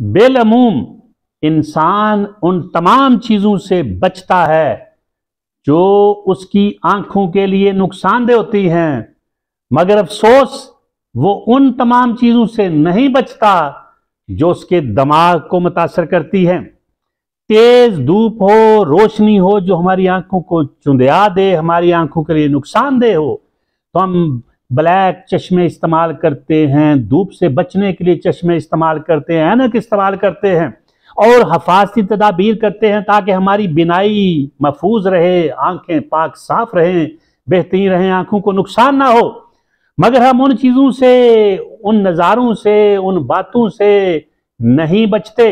बेलमूम इंसान उन तमाम चीज़ों से बचता है जो उसकी आंखों के लिए नुकसानदेह होती हैं मगर अफसोस वो उन तमाम चीज़ों से नहीं बचता जो उसके दिमाग को मुतासर करती हैं तेज़ धूप हो रोशनी हो जो हमारी आंखों को चुंदया दे हमारी आंखों के लिए नुकसानदेह हो तो हम ब्लैक चश्मे इस्तेमाल करते हैं धूप से बचने के लिए चश्मे इस्तेमाल करते हैं ऐनक इस्तेमाल करते हैं और हफाजती तदाबीर करते हैं ताकि हमारी बिनाई महफूज रहे आंखें पाक साफ रहें बेहतरीन रहें आंखों को नुकसान ना हो मगर हम उन चीज़ों से उन नज़ारों से उन बातों से नहीं बचते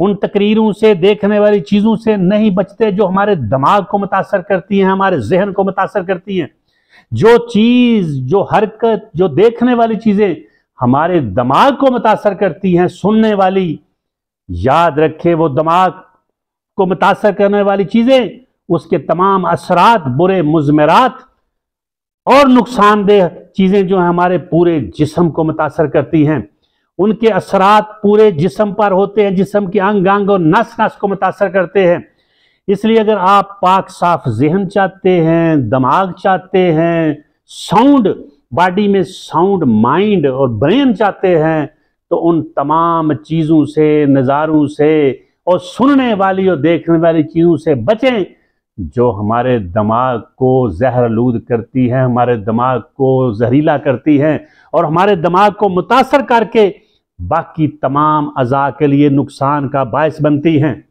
उन तकरीरों से देखने वाली चीज़ों से नहीं बचते जो हमारे दिमाग को मुतासर करती हैं हमारे जहन को मुतासर करती हैं जो चीज जो हरकत जो देखने वाली चीजें हमारे दिमाग को मुतासर करती हैं सुनने वाली याद रखे वो दिमाग को मुतासर करने वाली चीजें उसके तमाम असरात बुरे मुजमरात और नुकसानदेह चीज़ें जो हमारे पूरे जिसम को मुतासर करती हैं उनके असरात पूरे जिसम पर होते हैं जिसम के अंग अंग और नस नस को मुतासर करते हैं इसलिए अगर आप पाक साफ जहन चाहते हैं दिमाग चाहते हैं साउंड बॉडी में साउंड माइंड और ब्रेन चाहते हैं तो उन तमाम चीज़ों से नज़ारों से और सुनने वाली और देखने वाली चीज़ों से बचें जो हमारे दिमाग को जहर लूद करती हैं हमारे दिमाग को जहरीला करती हैं और हमारे दिमाग को मुतासर करके बाकी तमाम अज़ा के लिए नुकसान का बायस बनती हैं